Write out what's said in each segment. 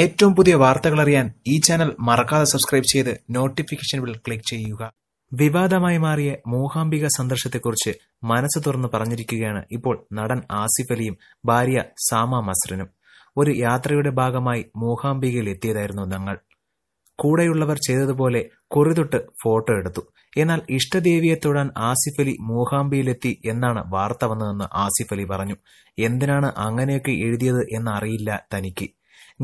ഏറ്റവും പുതിയ വാർത്തകൾ അറിയാൻ ഈ ചാനൽ മറക്കാതെ സബ്സ്ക്രൈബ് ചെയ്ത് നോട്ടിഫിക്കേഷൻ ബിൽ ക്ലിക്ക് ചെയ്യുക വിവാദമായി മാറിയ മൂഹാംബിക സന്ദർശത്തെക്കുറിച്ച് മനസ്സ് തുറന്ന് പറഞ്ഞിരിക്കുകയാണ് ഇപ്പോൾ നടൻ ആസിഫ് അലിയും ഭാര്യ സാമ മസ്രനും ഒരു യാത്രയുടെ ഭാഗമായി മൂഹാംബികയിൽ എത്തിയതായിരുന്നു ഞങ്ങൾ കൂടെയുള്ളവർ ചെയ്തതുപോലെ കുറിതൊട്ട് ഫോട്ടോ എടുത്തു എന്നാൽ ഇഷ്ടദേവിയെ തൊടാൻ ആസിഫ് അലി മൂഹാംബിയിലെത്തി എന്നാണ് വാർത്ത വന്നതെന്ന് ആസിഫ് അലി പറഞ്ഞു എന്തിനാണ് അങ്ങനെയൊക്കെ എഴുതിയത് എന്നറിയില്ല തനിക്ക്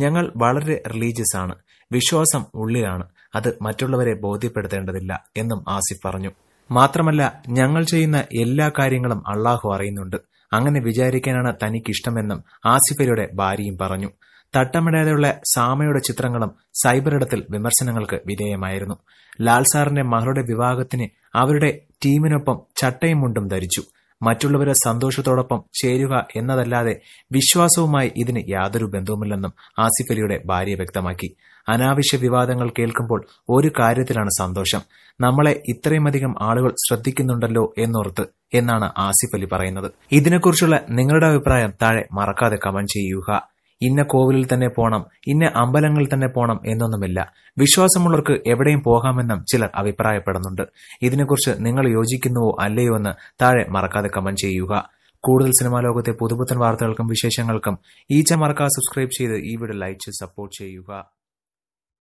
ഞങ്ങൾ വളരെ റിലീജിയസ് ആണ് വിശ്വാസം ഉള്ളിലാണ് അത് മറ്റുള്ളവരെ ബോധ്യപ്പെടുത്തേണ്ടതില്ല എന്നും ആസിഫ് പറഞ്ഞു മാത്രമല്ല ഞങ്ങൾ ചെയ്യുന്ന എല്ലാ കാര്യങ്ങളും അള്ളാഹു അറിയുന്നുണ്ട് അങ്ങനെ വിചാരിക്കാനാണ് തനിക്കിഷ്ടമെന്നും ആസിഫയുടെ ഭാര്യയും പറഞ്ഞു തട്ടമിടാതെയുള്ള സാമയുടെ ചിത്രങ്ങളും സൈബറിടത്തിൽ വിമർശനങ്ങൾക്ക് വിധേയമായിരുന്നു ലാൽസാറിന്റെ മകളുടെ വിവാഹത്തിന് അവരുടെ ടീമിനൊപ്പം ചട്ടയും മുണ്ടും ധരിച്ചു മറ്റുള്ളവരെ സന്തോഷത്തോടൊപ്പം ചേരുക എന്നതല്ലാതെ വിശ്വാസവുമായി ഇതിന് യാതൊരു ബന്ധവുമില്ലെന്നും ആസിഫ് അലിയുടെ ഭാര്യ വ്യക്തമാക്കി അനാവശ്യ വിവാദങ്ങൾ കേൾക്കുമ്പോൾ ഒരു കാര്യത്തിലാണ് സന്തോഷം നമ്മളെ ഇത്രയുമധികം ആളുകൾ ശ്രദ്ധിക്കുന്നുണ്ടല്ലോ എന്നോർത്ത് എന്നാണ് ആസിഫ് അലി പറയുന്നത് ഇതിനെക്കുറിച്ചുള്ള നിങ്ങളുടെ അഭിപ്രായം താഴെ മറക്കാതെ കമന്റ് ചെയ്യുക ഇന്ന കോവിലിൽ തന്നെ പോണം ഇന്ന അമ്പലങ്ങളിൽ തന്നെ പോണം എന്നൊന്നുമില്ല വിശ്വാസമുള്ളവർക്ക് എവിടെയും പോകാമെന്നും ചിലർ അഭിപ്രായപ്പെടുന്നുണ്ട് ഇതിനെക്കുറിച്ച് നിങ്ങൾ യോജിക്കുന്നുവോ അല്ലയോ എന്ന് താഴെ മറക്കാതെ കമന്റ് ചെയ്യുക കൂടുതൽ സിനിമാ ലോകത്തെ പുതുപുത്തൻ വാർത്തകൾക്കും വിശേഷങ്ങൾക്കും ഈ മറക്കാതെ സബ്സ്ക്രൈബ് ചെയ്ത് ഈ വീഡിയോ ലൈക്ക് സപ്പോർട്ട് ചെയ്യുക